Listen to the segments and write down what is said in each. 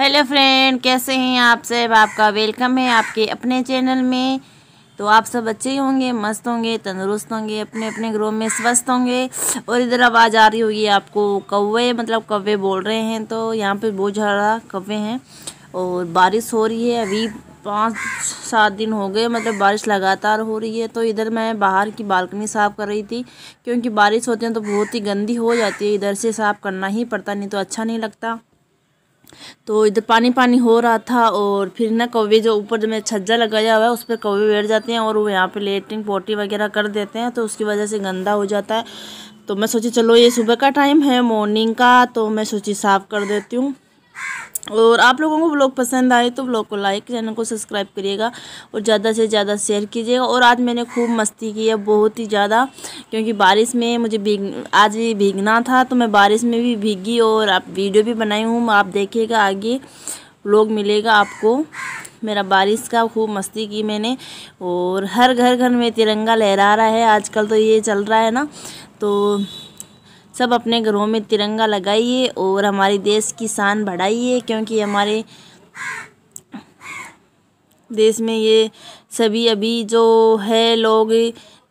hello friend कैसे हैं आप सब आपका वेलकम है आपके अपने चैनल में तो आप सब अच्छे होंगे मस्त होंगे तंदुरुस्त होंगे अपने अपने ग्रोह में स्वस्थ होंगे और इधर आवाज़ आ रही होगी आपको कौवे मतलब कौवे बोल रहे हैं तो यहाँ पे बहुत ज़्यादा कौवे हैं और बारिश हो रही है अभी पाँच सात दिन हो गए मतलब बारिश लगातार हो रही है तो इधर मैं बाहर की बालकनी साफ़ कर रही थी क्योंकि बारिश होती है तो बहुत ही गंदी हो जाती है इधर से साफ़ करना ही पड़ता नहीं तो अच्छा नहीं लगता तो इधर पानी पानी हो रहा था और फिर ना कौवे जो ऊपर जो मैं छज्जा लगाया हुआ है उस पर कौवे बैठ जाते हैं और वो यहाँ पे लेटरिन पोटी वगैरह कर देते हैं तो उसकी वजह से गंदा हो जाता है तो मैं सोची चलो ये सुबह का टाइम है मॉर्निंग का तो मैं सोची साफ़ कर देती हूँ और आप लोगों को ब्लॉग पसंद आए तो ब्लॉग को लाइक चैनल को सब्सक्राइब करिएगा और ज़्यादा से ज़्यादा शेयर कीजिएगा और आज मैंने खूब मस्ती की है बहुत ही ज़्यादा क्योंकि बारिश में मुझे भीग आज भी भीगना था तो मैं बारिश में भी भीगी और आप वीडियो भी बनाई हूँ आप देखिएगा आगे ब्लॉग मिलेगा आपको मेरा बारिश का खूब मस्ती की मैंने और हर घर घर में तिरंगा लहरा रहा है आजकल तो ये चल रहा है ना तो सब अपने घरों में तिरंगा लगाइए और हमारे देश की शान बढ़ाइए क्योंकि हमारे देश में ये सभी अभी जो है लोग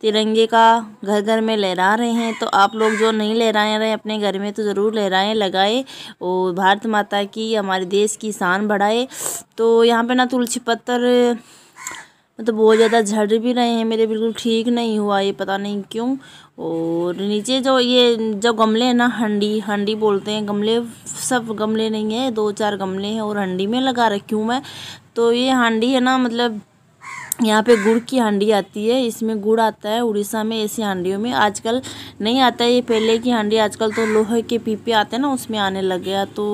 तिरंगे का घर घर में लहरा रहे हैं तो आप लोग जो नहीं लहराए रहे अपने घर में तो ज़रूर लहराएं लगाए और भारत माता की हमारे देश की शान बढ़ाए तो यहाँ पे ना तुलसी पत्थर मतलब बहुत ज़्यादा झड़ भी रहे हैं मेरे बिल्कुल ठीक नहीं हुआ ये पता नहीं क्यों और नीचे जो ये जो गमले हैं ना हंडी हंडी बोलते हैं गमले सब गमले नहीं है दो चार गमले हैं और हंडी में लगा रखी हूँ मैं तो ये हांडी है ना मतलब यहाँ पे गुड़ की हांडी आती है इसमें गुड़ आता है उड़ीसा में ऐसी हांडियों में आजकल नहीं आता है ये पहले की हांडी आजकल तो लोहे के पीपे आते हैं ना उसमें आने लग गया तो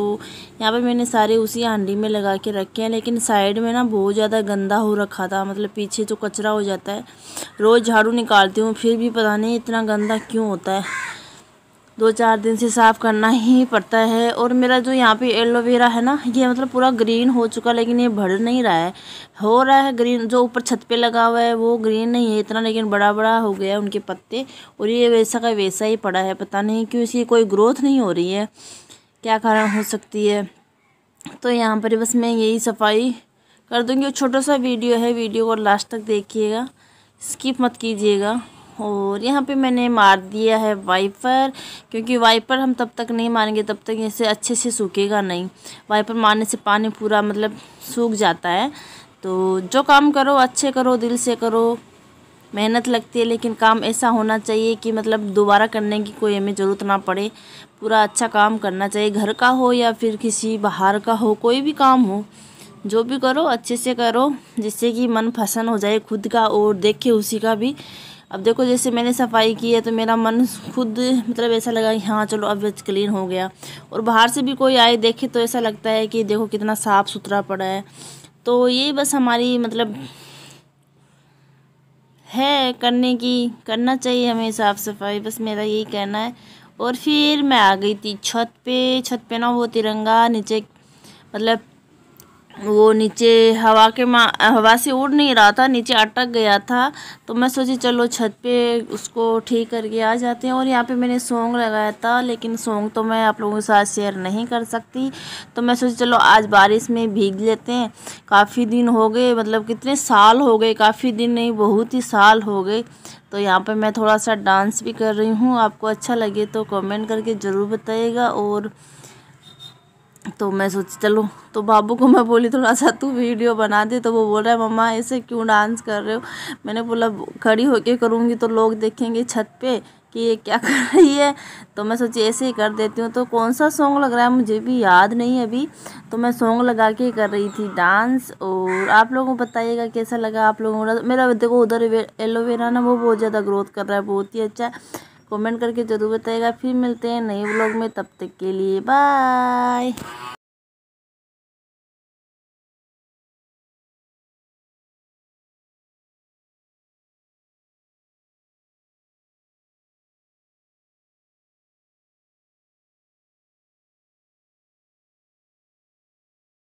यहाँ पे मैंने सारे उसी हांडी में लगा के रखे हैं लेकिन साइड में ना बहुत ज़्यादा गंदा हो रखा था मतलब पीछे जो कचरा हो जाता है रोज़ झाड़ू निकालती हूँ फिर भी पता नहीं इतना गंदा क्यों होता है दो चार दिन से साफ़ करना ही पड़ता है और मेरा जो यहाँ पे एलोवेरा है ना ये मतलब पूरा ग्रीन हो चुका लेकिन ये भर नहीं रहा है हो रहा है ग्रीन जो ऊपर छत पे लगा हुआ है वो ग्रीन नहीं है इतना लेकिन बड़ा बड़ा हो गया है उनके पत्ते और ये वैसा का वैसा ही पड़ा है पता नहीं क्यों इसकी कोई ग्रोथ नहीं हो रही है क्या कारण हो सकती है तो यहाँ पर बस मैं यही सफाई कर दूँगी छोटा सा वीडियो है वीडियो को लास्ट तक देखिएगा स्किप मत कीजिएगा और यहाँ पे मैंने मार दिया है वाइपर क्योंकि वाइपर हम तब तक नहीं मारेंगे तब तक इसे अच्छे से सूखेगा नहीं वाइपर मारने से पानी पूरा मतलब सूख जाता है तो जो काम करो अच्छे करो दिल से करो मेहनत लगती है लेकिन काम ऐसा होना चाहिए कि मतलब दोबारा करने की कोई हमें ज़रूरत ना पड़े पूरा अच्छा काम करना चाहिए घर का हो या फिर किसी बाहर का हो कोई भी काम हो जो भी करो अच्छे से करो जिससे कि मन प्रसन्न हो जाए खुद का और देखे उसी का भी अब देखो जैसे मैंने सफाई की है तो मेरा मन खुद मतलब ऐसा लगा कि हाँ चलो अब क्लीन हो गया और बाहर से भी कोई आए देखे तो ऐसा लगता है कि देखो कितना साफ़ सुथरा पड़ा है तो ये बस हमारी मतलब है करने की करना चाहिए हमें साफ़ सफाई बस मेरा यही कहना है और फिर मैं आ गई थी छत पे छत पे ना वो तिरंगा नीचे मतलब वो नीचे हवा के मा हवा से उड़ नहीं रहा था नीचे अटक गया था तो मैं सोची चलो छत पे उसको ठीक करके आ जाते हैं और यहाँ पे मैंने सॉन्ग लगाया था लेकिन सॉन्ग तो मैं आप लोगों के साथ शेयर नहीं कर सकती तो मैं सोची चलो आज बारिश में भीग लेते हैं काफ़ी दिन हो गए मतलब कितने साल हो गए काफ़ी दिन नहीं बहुत ही साल हो गए तो यहाँ पर मैं थोड़ा सा डांस भी कर रही हूँ आपको अच्छा लगे तो कमेंट करके ज़रूर बताइएगा और तो मैं सोच चलो तो बाबू को मैं बोली थोड़ा सा तू वीडियो बना दे तो वो बोल रहा है मम्मा ऐसे क्यों डांस कर रहे हो मैंने बोला खड़ी होके करूँगी तो लोग देखेंगे छत पे कि ये क्या कर रही है तो मैं सोची ऐसे ही कर देती हूँ तो कौन सा सॉन्ग लग रहा है मुझे भी याद नहीं अभी तो मैं सॉन्ग लगा के कर रही थी डांस और आप लोगों को बताइएगा कैसा लगा आप लोगों को मेरा देखो उधर एलोवेरा ना वो बहुत ज़्यादा ग्रोथ कर रहा है बहुत ही अच्छा है कमेंट करके ज़रूर बताएगा फिर मिलते हैं नए ब्लॉग में तब तक के लिए बाय